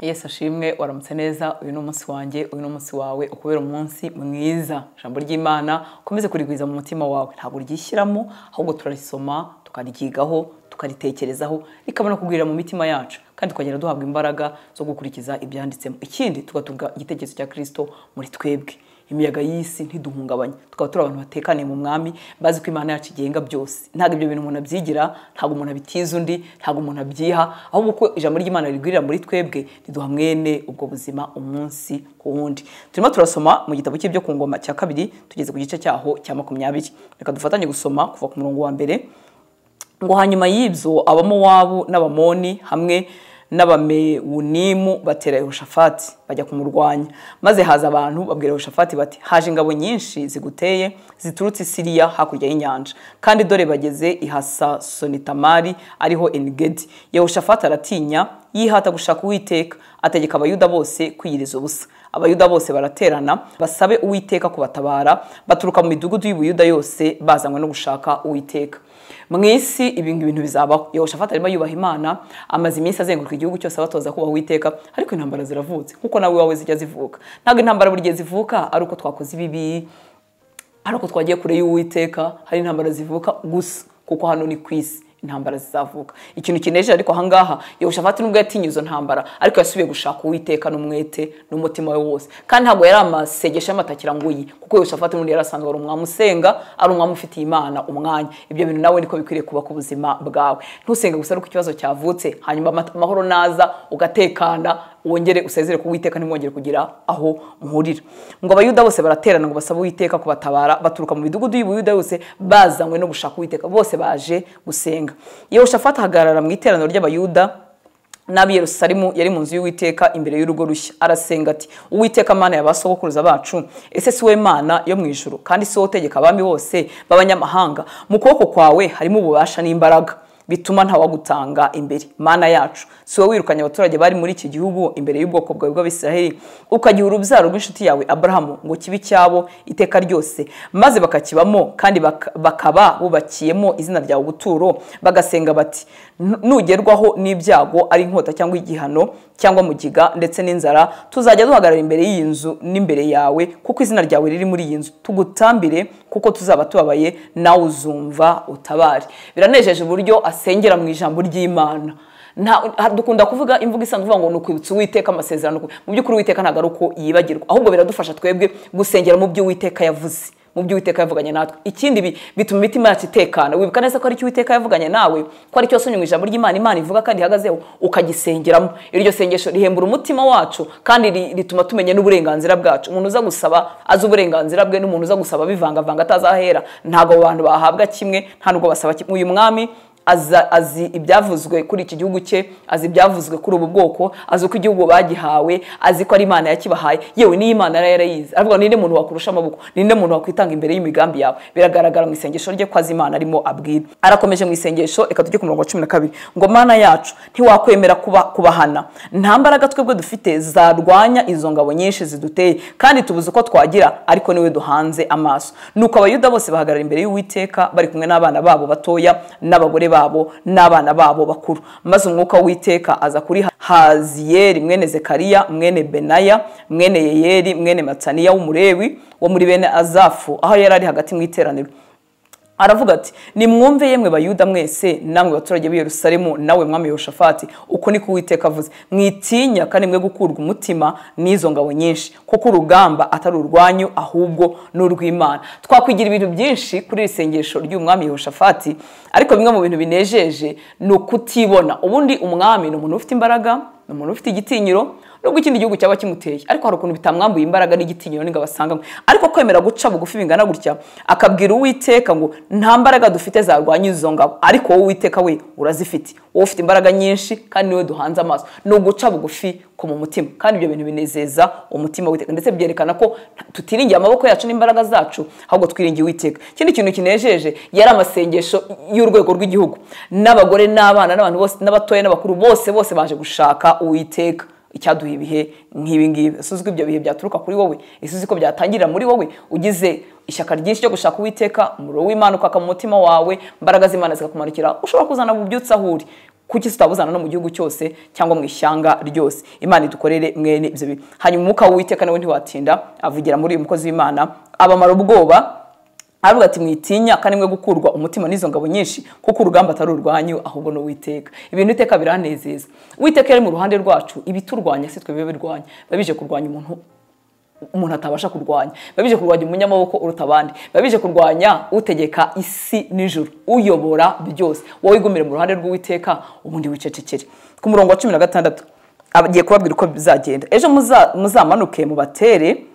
Yesu ashimwe waramutse neza uyu ni umunsi wanjye uyu ni umunsi wawe ukubera umunsi mwiza ijambo ry'imana ukomeze kurigwiza mu mutima wawe ntabwo ryishyiramo ahubwo turarisoma tukaryigaho tukaritekerezaho rikabona kugwira mu mitima yacu kandi tukagenda duhabwa imbaraga zo gukurikiza ibyanditsemo ikindi tugatunga igitekerezo cya kirisito muri twebwe imiyaga y'isi ntiduhungabanye tukaba turi abantu batekaniye mu mwami bazi ko imana yacu igenga byose ntabwo ibyo bintu umuntu abyigira ntabwo umuntu abitiza undi ntabwo umuntu abyiha ahubwo uko ijambo ry'imana rigwirira muri twebwe riduha mwene ubwo buzima umunsi ku wundi turimo turasoma mu gitabo cy'ibyo ku ngoma cya kabiri tugeze ku gice cyaho cya makumyabiri reka dufatanye gusoma kuva ku murongo wa mbere ngo hanyuma y'ibyo abamowabu n'abamoni hamwe n'abamewunimu batera yehoshafati bajya kumurwanya maze haza abantu babwira yehoshafati bati haje ingabo nyinshi ziguteye ziturutse siriya hakurya y'inyanja kandi dore bageze ihasa sonitamari ariho enigedi yehoshafati aratinya yihata gushaka uwiteka ategeka abayuda bose kwiyiriza ubusa abayuda bose baraterana basabe uwiteka kubatabara baturuka mu midugudu y'ubuyuda yose bazanywe no gushaka uwiteka mu isi ibi bintu bizabaho yehoshafati arimo yubaha imana amaze iminsi azenguruka igihugu cyose abatoza kubaha uwiteka ariko intambara ziravutse, kuko nawe iwawe zijya zivuka ntabwo intambara buri gihe zivuka ari uko twakoze ibibi ari uko twagiye kure y'uwiteka hari intambara zivuka gusa kuko hano ni ku isi intambara zizavuka ikintu kinejeje ariko ahangaha yehoshafati nubwo yatinye izo ntambara ariko yasubiye gushaka uwiteka n'umwete n'umutima we wose kandi ntabwo yari amasegesha y'amatakira ngo uyi kuko yehoshafati n'ubundi yari asanzwe ari umwami ari umwami imana umwanya ibyo bintu nawe niko bikwiriye kuba ku buzima bwawe ntusenge gusa ari uko ikibazo cyavutse hanyuma amahoro naza ugatekana wongere usezere ku witeka ntimwongere kugira aho muhurira ngo abayuda bose baraterana ngo basabe uwiteka kubatabara baturuka mu midugudu y'ubuyuda yose bazanywe no gushaka uwiteka bose baje gusenga iyo ushafata ahagarara mu iteraniro ry'abayuda n'ab'i Yerusalemu yari mu nzu y'uwiteka imbere y'urugo rushya arasenga ati uwiteka mana y'abasogokuruza bacu ese si we mana yo mu ijuru kandi si wowe utegeka abami bose b'abanyamahanga mu kuboko kwawe harimo ububasha n'imbaraga bituma ntawagutanga imbere mana yacu si wirukanye abaturage bari muri iki gihugu imbere y'ubwoko bwawe bw'abisiraheli ukagiha urubyaro rw'inshuti yawe aburahamu ngo kibe icyabo iteka ryose maze bakakibamo kandi bakaba bubakiyemo izina ryawe ubuturo bagasenga bati nugerwaho n'ibyago ari inkota cyangwa igihano cyangwa mugiga ndetse n'inzara tuzajya duhagarara imbere y'iyi nzu n'imbere yawe kuko izina ryawe riri muri iyi nzu tugutambire kuko tuzaba tubabaye nawe uzumva utabare biranejeje uburyo asengera mu ijambo ry'imana dukunda kuvuga imvugo isanzwe uvuga ngo ni ukwibutsa uwiteka amasezerano mu by'ukuri uwiteka ntabwo ari uko yibagirwa ahubwo biradufasha twebwe gusengera mu byo uwiteka yavuze mu byo uwiteka yavuganye natwe ikindi bituma imitima yacu itekana wibuka neza ko ari icyo uwiteka yavuganye nawe ko ari cyo wasomye ijambo ry'imana imana ivuga kandi ihagazeho ukagisengeramo iryo sengesho rihembura umutima wacu kandi rituma tumenya n'uburenganzira bwacu umuntu uza gusaba azi uburenganzira bwe n'umuntu uza gusaba bivangavanga atazahera ntabwo abo bantu bahabwa kimwe nta nubwo basaba kimwe uyu mwami azi ibyavuzwe kuri iki gihugu cye azi ibyavuzwe kuri ubu bwoko azi uko igihugu bagihawe azi ko ari imana yakibahaye yewe n'iyo imana yari yarayizi aravuga ninde muntu wakurusha amaboko ninde muntu wakwitanga imbere y'imigambi yawe biragaragara mu isengesho rye ko azi imana arimo abwira arakomeje mu isengesho reka tujye ku murongo cumi na kabiri ngo mana yacu ntiwakwemera kubahana nta mbaraga twebwe dufite zarwanya izo ngabo nyinshi ziduteye kandi tubuze uko twagira ariko niwe duhanze amaso nuko abayuda bose bahagarara imbere y'uwiteka bari kumwe n'abana babo batoya n'abagore babo babo n'abana babo bakuru maze umwuka w'iteka aza kuri haziyeri mwene zekariya mwene benaya mwene yeyeri mwene mataniya w'umurewi wo muri bene azafu aho yari ari hagati mu iteraniro aravuga ati nimwumve yemwe bayuda mwese namwe baturage b'i Yerusalemu nawe mwami Yehoshafati uko niko uwiteka avuze mwitinya kandi mwe gukurwa umutima n'izo ngabo nyinshi kuko urugamba atari urwanyu ahubwo n'urw'Imana twakwigira ibintu byinshi kuri iri sengesho ry'umwami Yehoshafati ariko bimwe mu bintu binejeje ni ukutibona ubundi umwami ni umuntu ufite imbaraga ni umuntu ufite igitinyiro nubwo ikindi gihugu cyaba kimuteye ariko hari ukuntu bitamwambuye imbaraga n'igitinyiro n'ingabo asangamo ariko kwemera guca bugufi bingana gutya akabwira uwiteka ngo nta mbaraga dufite zarwanya izo ngabo ariko wowe uwiteka we urazifite wowe ufite imbaraga nyinshi kandi niwe duhanze amaso ni uguca bugufi ku mu mutima kandi ibyo bintu binezeza umutima w'iteka ndetse byerekana ko tutiringiye amaboko yacu n'imbaraga zacu ahubwo twiringiye uwiteka ikindi kintu kinejeje yari amasengesho y'urwego rw'igihugu n'abagore n'abana n'abantu bose n'abatoya n'abakuru bose bose baje gushaka uwiteka icyaduha ibihe nk'ibi ngibi ese ibyo bihe byaturuka kuri wowe ese uzi ko byatangirira muri wowe ugize ishyaka ryinshi ryo gushaka uwiteka umuriro w'imana ukaka mu mutima wawe imbaraga z'imana zikakumanukira ushobora kuzana bubyutse aho uri kuki tutabuzana no mu gihugu cyose cyangwa mu ishyanga ryose imana idukorere mwene ibyo bibi hanyuma umwuka w'uwiteka nawe ntiwatinda avugira muri uyu mukozi w'imana abamara ubwoba aravuga ati mwitinya kandi mwe gukurwa umutima n'izo ngabo nyinshi kuko urugamba atari urwanyu ahubwo n'uwiteka ibintu iteka biranezeza uwiteka yari mu ruhande rwacu ibiturwanya si twe biba birwanya biba bije kurwanya umuntu umuntu atabasha kurwanya biba bije kurwanya umunyamaboko uruta abandi biba bije kurwanya utegeka isi nijoro uyobora byose wowe igumire mu ruhande rw'uwiteka ubundi wicecekere ku murongo wa cumi na gatandatu agiye kubabwira uko bizagenda ejo muzamanuke mubatere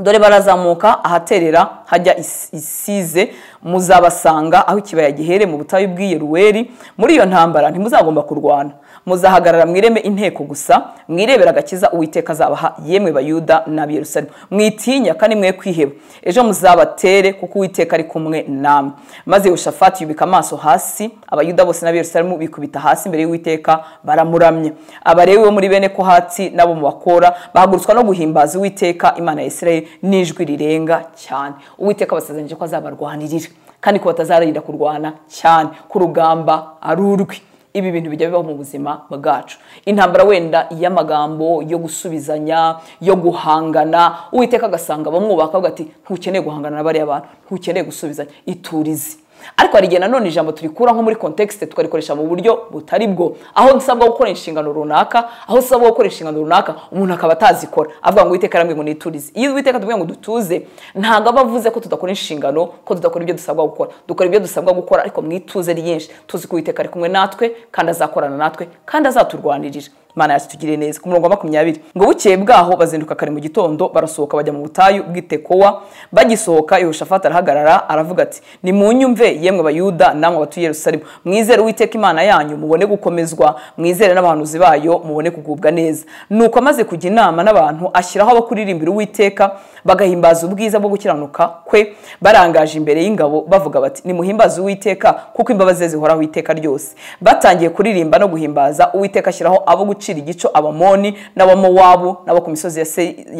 dore barazamuka ahaterera hajya isize muzabasanga aho ikibaya gihere mu butayu bwi bw'iyeruweri muri iyo ntambara ntimuzagomba kurwana muzahagarara mwireme inteko gusa mwirebera agakiza uwiteka azabaha yemwe bayuda na n'abiyerusalemu mwitinya kandi mwe kwiheba ejo muzabatere kuko uwiteka ari kumwe namwe maze yoshafati yubika amaso hasi abayuda bose na n'abiyerusalemu bikubita hasi imbere y'uwiteka baramuramye abarewe muri bene ko kohati nabo mu bakora bahagurutswa no guhimbaza uwiteka imana ya israel n'ijwi rirenga cyane uwiteka basezeranyije ko azabarwanirira kandi ko batazarinda kurwana cyane ku rugamba ari urwe ibi bintu bijya bibaho mu buzima bwacu intambara wenda y'amagambo yo gusubizanya yo guhangana uwiteka agasanga bamwubaka ati ntukeneye guhangana na bariya bantu ntukeneye gusubizanya iturize ariko hari igihe nanone ijambo turikura nko muri kontekisite tukarikoresha mu buryo butari bwo aho dusabwa gukora inshingano runaka aho dusabwa gukora inshingano runaka umuntu akaba atazikora avuga ngo uwiteka aramwe ngo niturize iyo uwiteka tuvuga ngo dutuze ntabwo aba avuze ko tudakora inshingano ko tudakora ibyo dusabwa gukora dukora ibyo dusabwa gukora ariko mu ituze ryinshi tuzi ko uwiteka ari kumwe natwe kandi azakorana natwe kandi azaturwanirira imana yashyikiriye neza ku murongo wa makumyabiri ngo bukeye bwaho bazinduka kare mu gitondo barasohoka bajya mu butayu bw'itekowa bagisohoka yehoshafati arahagarara aravuga ati nimunyumve yemwe bayuda namwe abatuye yerusalemu mwizere uwiteka imana yanyu mubone gukomezwa mwizere n'abahanuzi bayo mubone kugubwa neza nuko amaze kujya inama n'abantu ashyiraho abakuririmbira uwiteka bagahimbaza ubwiza bwo gukiranuka kwe barangaje imbere y'ingabo bavuga bati nimuhimbaze uwiteka kuko imbabazi zihoraho iteka ryose batangiye kuririmba no guhimbaza uwiteka ashyiraho abo guca gucira igico abamoni n'abamowabu n'abo ku misozi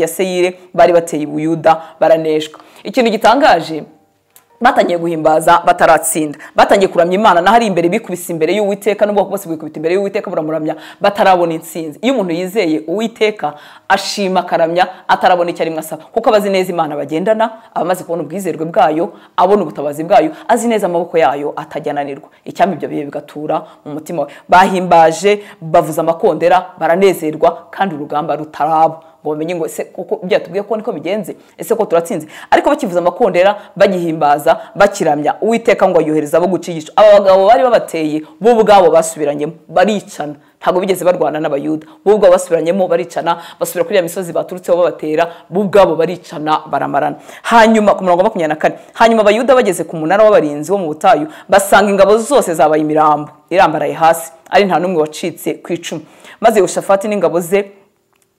ya seyire bari bateye ubuyuda baraneshwa ikintu gitangaje batangiye guhimbaza bataratsinda batangiye kuramya imana naho ari imbere bikubise imbere y'uwiteka n'ubwoko bose bwikubita imbere y'uwiteka buramuramya batarabona insinzi iyo umuntu yizeye uwiteka ashima akaramya atarabona icyo arimo asaba kuko abazi neza imana bagendana abamaze kubona ubwizerwe bwayo abona ubutabazi bwayo azi neza amaboko yayo atajyananirwa icyampa ibyo bihe bigatura mu mutima we bahimbaje bavuza amakondera baranezerwa kandi urugamba rutaraba ngo bamenye ngo ese kuko byatubwiye ko niko bigenze ese ko turatsinze ariko bakivuza amakondera bagihimbaza bakiramya uwiteka ngo ayohereza abo gucigisha aba bagabo bari babateye bo ubwabo basubiranyemo baricana ntabwo bigeze barwana n'abayuda bo ubwabo basubiranyemo baricana basubira kuri ya misozi baturutseho babatera bo ubwabo baricana baramarana hanyuma ku murongo wa makumyabiri na kane hanyuma abayuda bageze ku munara w'abarinzi wo mu butayu basanga ingabo zose zabaye imirambo irambaraye hasi ari nta n'umwe wacitse ku icumu maze ubushafati n'ingabo ze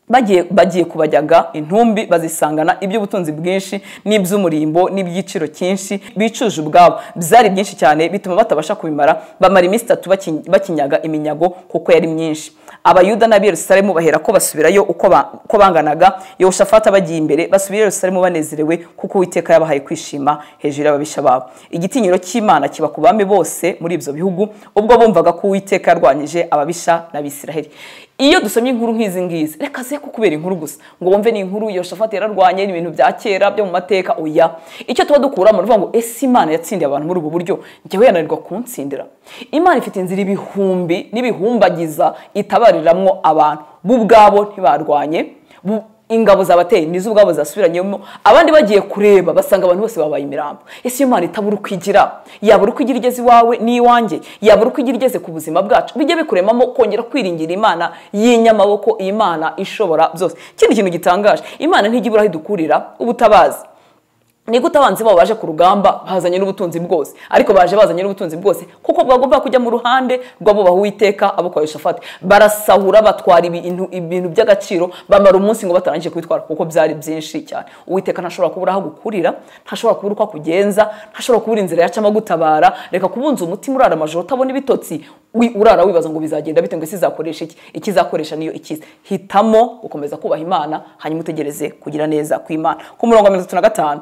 bagiye kubajyaga intumbi bazisangana iby'ubutunzi bwinshi n'iby'umurimbo n'ibyiciro cyinshi bicuje ubwabo byari byinshi cyane bituma batabasha kubimara bamara iminsi itatu bakinyaga iminyago kuko yari myinshi abayuda n'abiyerusalemu bahera ko basubirayo uko banganaga yoshafata bagiye imbere basubira yerusalemu banezerewe kuko uwiteka yabahaye kwishima hejuru y'ababisha babo igitinyiro cy'imana kiba ku bami bose muri ibyo bihugu ubwo bumvaga ko uwiteka yarwanyije ababisha n'abisiraheli iyo dusomye inkuru nk'izi ngizi reka ze kukubera inkuru gusa ngo wumve ni inkuru yoshafati yararwanye ni ibintu bya kera byo mu mateka oya icyo tuba dukuramo ni ngo ese imana yatsindiye abantu muri ubu buryo njyewe yananirwa kuntsindira imana ifite inzira ibihumbi n'ibihumbagiza itabariramo abantu bo ubwabo ntibarwanye ingabo zabateye imizi ubwabo zasubiranyemo abandi bagiye kureba basanga abantu bose babaye imirambo ese iyo imana itabura uko igira yabura uko igira igeze iwawe n'iwanjye yabura uko igira igeze ku buzima bwacu bijye bikuremamo kongera kwiringira imana y'inyamaboko imana ishobora byose ikindi kintu gitangaje imana ntijya aho idukurira ubutabazi Ni gute abanzi babo baje ku rugamba bazanye n'ubutunzi bwose ariko baje bazanye n'ubutunzi bwose kuko bagomba kujya mu ruhande rw'abo bahuwiteka abo kwa yoshafati barasahura batwara ibintu by'agaciro bamara umunsi ngo batarangije kubitwara kuko byari byinshi cyane uwiteka ntashobora kubura aho gukurira ntashobora kubura uko akugenza ntashobora kubura inzira yacamo agutabara reka kubunza umutima urara amajoro utabona ibitotsi urara wibaza ngo bizagenda bite ngo isi izakoresha iki iki izakoresha niyo iki hitamo gukomeza kubaha imana hanyuma utegereze kugira neza ku imana ku mirongo mirongo itatu na gatanu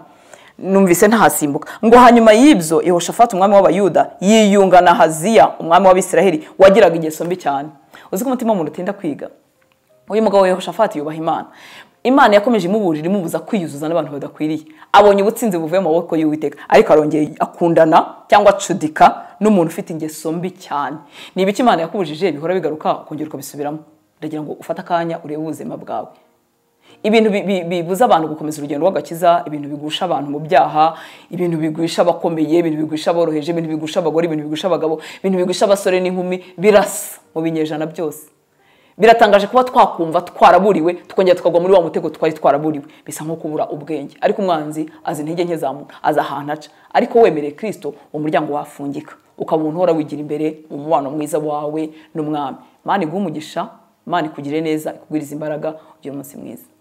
numvise ntasimbuka ngo hanyuma y'ibyo Yehoshafati umwami w'abayuda yiyunga na haziya umwami w'abisiraheli wagiraga ingeso mbi cyane uzi ko umutima w'umuntu utinda kwiga uyu mugabo Yehoshafati yubaha imana imana yakomeje imuburira imubuza kwiyuzuza n'abantu badakwiriye abonye ubutsinzi buvuye mu maboko y'uwiteka ariko arongeye akundana cyangwa acudika n'umuntu ufite ingeso mbi cyane ni ibiki imana yakubujije bihora bigaruka ukongera ukabisubiramo ndagira ngo ufate akanya urebe ubuzima bwawe ibintu bibuza abantu gukomeza urugendo rw'agakiza ibintu bigusha abantu mu byaha ibintu bigusha abakomeye ibintu bigusha aboroheje ibintu bigusha abagore ibintu bigusha abagabo ibintu bigusha abasore n'inkumi birasa mu binyejana byose biratangaje kuba twakumva twaraburiwe tukongera tukagwa muri wa mutego twari twaraburiwe bisa nko kubura ubwenge ariko umwanzi azi intege nke za muntu azi ahantu aca ariko wemereye kirisito umuryango wafungika ukaba umuntu uhora wigira imbere umubano mwiza wawe n'umwami mani guha umugisha mani kugire neza kugwiriza imbaraga ugira umunsi mwiza